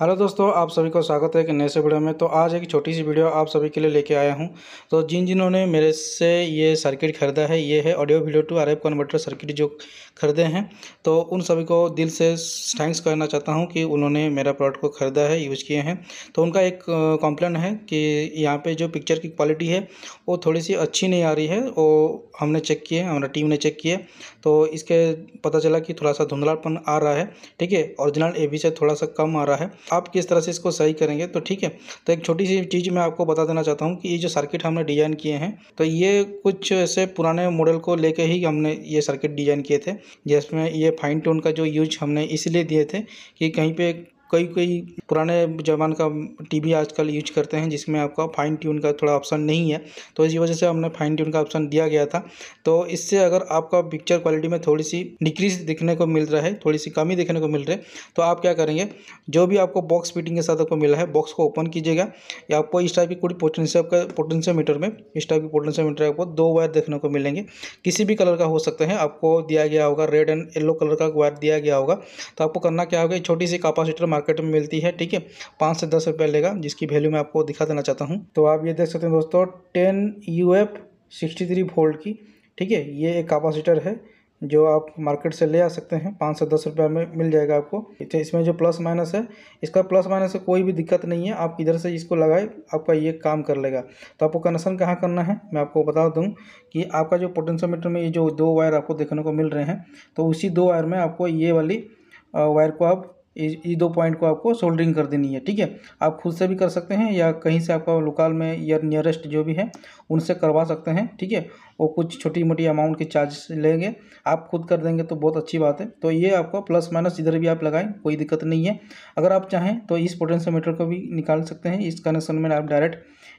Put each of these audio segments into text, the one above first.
hello दोस्तों आप सभी को स्वागत है एक नए से वीडियो में तो आज एक छोटी सी वीडियो आप सभी के लिए लेके आया हूं तो जिन जिन्होंने मेरे से ये सर्किट ख़रीदा है ये है audio video to R converter circuit जो ख़रीदे हैं तो उन सभी को दिल से थैंक्स करना चाहता हूं कि उन्होंने मेरा प्रोडक्ट को ख़रीदा है यूज़ किए हैं तो उनका एक कॉम्प्लेन है कि यहाँ पर जो पिक्चर की क्वालिटी है वो थोड़ी सी अच्छी नहीं आ रही है वो हमने चेक किए हमारा टीम ने चेक किए तो इसके पता चला कि थोड़ा सा धुंधलापन आ रहा है ठीक है ऑरिजिनल ए से थोड़ा सा कम आ रहा है आप किस तरह से इसको सही करेंगे तो ठीक है तो एक छोटी सी चीज़ मैं आपको बता देना चाहता हूँ कि ये जो सर्किट हमने डिज़ाइन किए हैं तो ये कुछ ऐसे पुराने मॉडल को लेके ही हमने ये सर्किट डिज़ाइन किए थे जिसमें ये फाइन टोन का जो यूज हमने इसलिए दिए थे कि कहीं पर कई कई पुराने ज़माने का टी वी आजकल यूज करते हैं जिसमें आपका फाइन ट्यून का थोड़ा ऑप्शन नहीं है तो इसी वजह से हमने फाइन ट्यून का ऑप्शन दिया गया था तो इससे अगर आपका पिक्चर क्वालिटी में थोड़ी सी डिक्रीज दिखने को मिल रहा है थोड़ी सी कमी देखने को मिल रही है तो आप क्या करेंगे जो भी आपको बॉक्स फिटिंग के साथ आपको मिला है बॉक्स को ओपन कीजिएगा या आपको इस टाइप की कोई पोटेंशियल का मीटर में इस टाइप की मीटर आपको दो वायर देखने को मिलेंगे किसी भी कलर का हो सकता है आपको दिया गया होगा रेड एंड येलो कलर का वायर दिया गया होगा तो आपको करना क्या होगा छोटी सी कैपेसिटर मार्केट में मिलती है ठीक है पाँच से दस रुपये लेगा जिसकी वैल्यू मैं आपको दिखा देना चाहता हूँ तो आप ये देख सकते हैं दोस्तों ten U F sixty three volt की ठीक है ये एक कैपेसिटर है जो आप मार्केट से ले आ सकते हैं पाँच से दस रुपये में मिल जाएगा आपको तो इसमें जो प्लस माइनस है इसका प्लस माइनस से कोई भी दिक्कत नहीं है आप इधर से इसको लगाए आपका ये काम कर लेगा तो आपको कनेक्शन कहाँ करना है मैं आपको बता दूँ कि आपका जो पोटेंशियोमीटर में ये जो दो वायर आपको देखने को मिल रहे हैं तो उसी दो वायर में आपको ये वाली वायर को आप ये दो पॉइंट को आपको सोल्डरिंग कर देनी है ठीक है आप खुद से भी कर सकते हैं या कहीं से आपका लोकल में या नियरेस्ट जो भी है उनसे करवा सकते हैं ठीक है वो कुछ छोटी मोटी अमाउंट के चार्ज लेंगे आप खुद कर देंगे तो बहुत अच्छी बात है तो ये आपको प्लस माइनस इधर भी आप लगाएं कोई दिक्कत नहीं है अगर आप चाहें तो इस पोटेंशियोमीटर को भी निकाल सकते हैं इस कनेक्शन में आप डायरेक्ट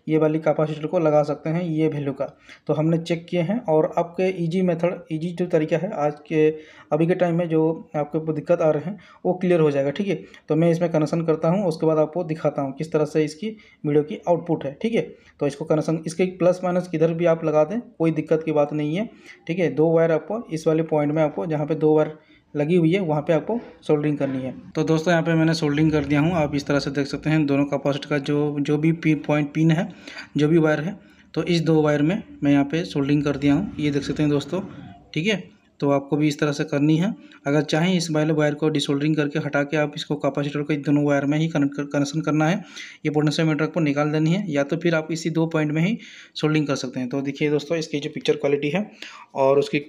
ये वाली कैपेसिटर को लगा सकते हैं ये वैल्यू का तो हमने चेक किए हैं और आपके इजी मेथड इजी जो तरीका है आज के अभी के टाइम में जो आपको दिक्कत आ रहे हैं वो क्लियर हो जाएगा ठीक है तो मैं इसमें कनेक्शन करता हूँ उसके बाद आपको दिखाता हूँ किस तरह से इसकी वीडियो की आउटपुट है ठीक है तो इसको कनेक्शन इसके प्लस माइनस किधर भी आप लगा दें कोई दिक्कत दिक्कत की बात नहीं है ठीक है दो वायर आपको इस वाले पॉइंट में आपको जहाँ पे दो वायर लगी हुई है वहाँ पे आपको सोल्डरिंग करनी है तो दोस्तों यहाँ पे मैंने सोल्डरिंग कर दिया हूँ आप इस तरह से देख सकते हैं दोनों कपासिट का जो जो भी पिन पॉइंट पिन है जो भी वायर है तो इस दो वायर में मैं यहाँ पे सोल्डरिंग कर दिया हूँ ये देख सकते हैं दोस्तों ठीक है तो आपको भी इस तरह से करनी है अगर चाहें इस बैल वायर को डिसोल्डरिंग करके हटा के आप इसको कैपेसिटर को दोनों वायर में ही कनेक्ट कर, कनेक्शन करना है ये मीटर को निकाल देनी है या तो फिर आप इसी दो पॉइंट में ही सोल्डिंग कर सकते हैं तो देखिए दोस्तों इसकी जो पिक्चर क्वालिटी है और उसकी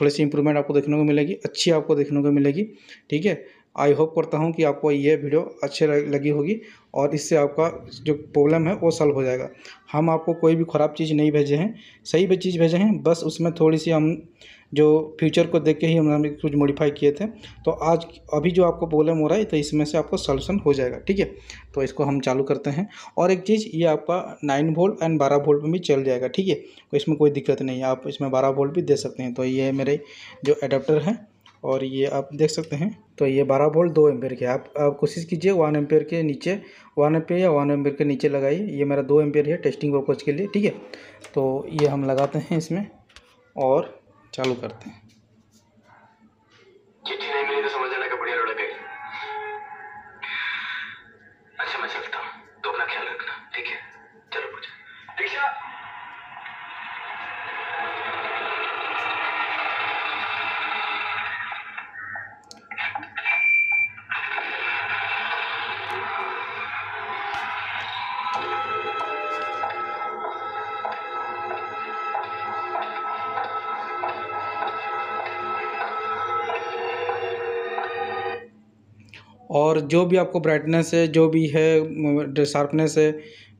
थोड़ी सी इंप्रूवमेंट आपको देखने को मिलेगी अच्छी आपको देखने को मिलेगी ठीक है आई होप करता हूँ कि आपको ये वीडियो अच्छे लगी होगी और इससे आपका जो प्रॉब्लम है वो सॉल्व हो जाएगा हम आपको कोई भी ख़राब चीज़ नहीं भेजे हैं सही भी चीज़ भेजे हैं बस उसमें थोड़ी सी हम जो फ्यूचर को देख के ही हमने कुछ मॉडिफाई किए थे तो आज अभी जो आपको प्रॉब्लम हो रहा है तो इसमें से आपको सोल्यूशन हो जाएगा ठीक है तो इसको हम चालू करते हैं और एक चीज़ ये आपका नाइन वोल्ट एंड बारह वोल्ट में भी चल जाएगा ठीक है तो इसमें कोई दिक्कत नहीं है आप इसमें बारह वोल्ट भी दे सकते हैं तो ये मेरे जो एडाप्टर हैं और ये आप देख सकते हैं तो ये बारह वोल्ट दो एम्पेयर के आप आप कोशिश कीजिए वन एम्पेयर के नीचे वन एम्पेयर या वन एम्पेयर के नीचे लगाइए ये मेरा दो एम्पेयर है टेस्टिंग पर्पज़ के लिए ठीक है तो ये हम लगाते हैं इसमें और चालू करते हैं और जो भी आपको ब्राइटनेस है जो भी है शार्पनेस है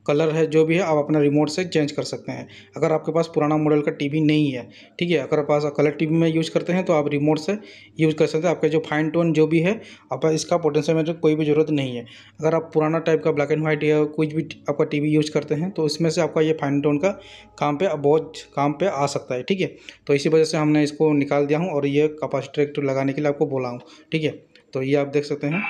कलर है जो भी है आप अपना रिमोट से चेंज कर सकते हैं अगर आपके पास पुराना मॉडल का टीवी नहीं है ठीक है अगर आप पास कलर टीवी में यूज़ करते हैं तो आप रिमोट से यूज़ कर सकते हैं आपके जो फाइन टोन जो भी है आप इसका पोटेंशियल में कोई भी ज़रूरत नहीं है अगर आप पुराना टाइप का ब्लैक एंड वाइट या कुछ भी आपका टी यूज़ करते हैं तो इसमें से आपका ये फाइन टोन का काम पर बहुत काम पर आ सकता है ठीक है तो इसी वजह से हमने इसको निकाल दिया हूँ और ये कैपेसिटर लगाने के लिए आपको बोला हूँ ठीक है तो ये आप देख सकते हैं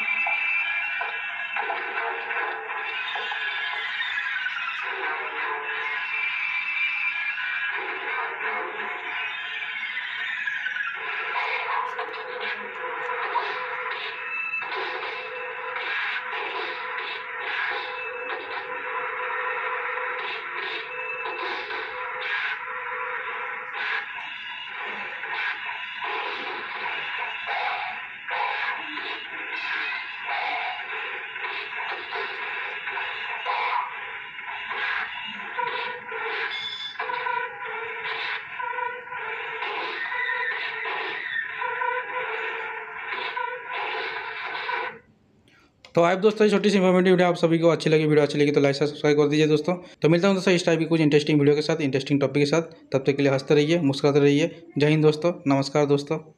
तो आप दोस्तों छोटी सी इन्फॉर्मेटिव वीडियो आप सभी को अच्छी लगी वीडियो अच्छी लगी तो लाइक सब्सक्राइब कर दीजिए दोस्तों तो मिलता हूँ दोस्तों इस टाइप की कुछ इंटरेस्टिंग वीडियो के साथ इंटरेस्टिंग टॉपिक के साथ तब तक के लिए हंसते रहिए मुस्कुराते रहिए जय हिंद दोस्तों नमस्कार दोस्तों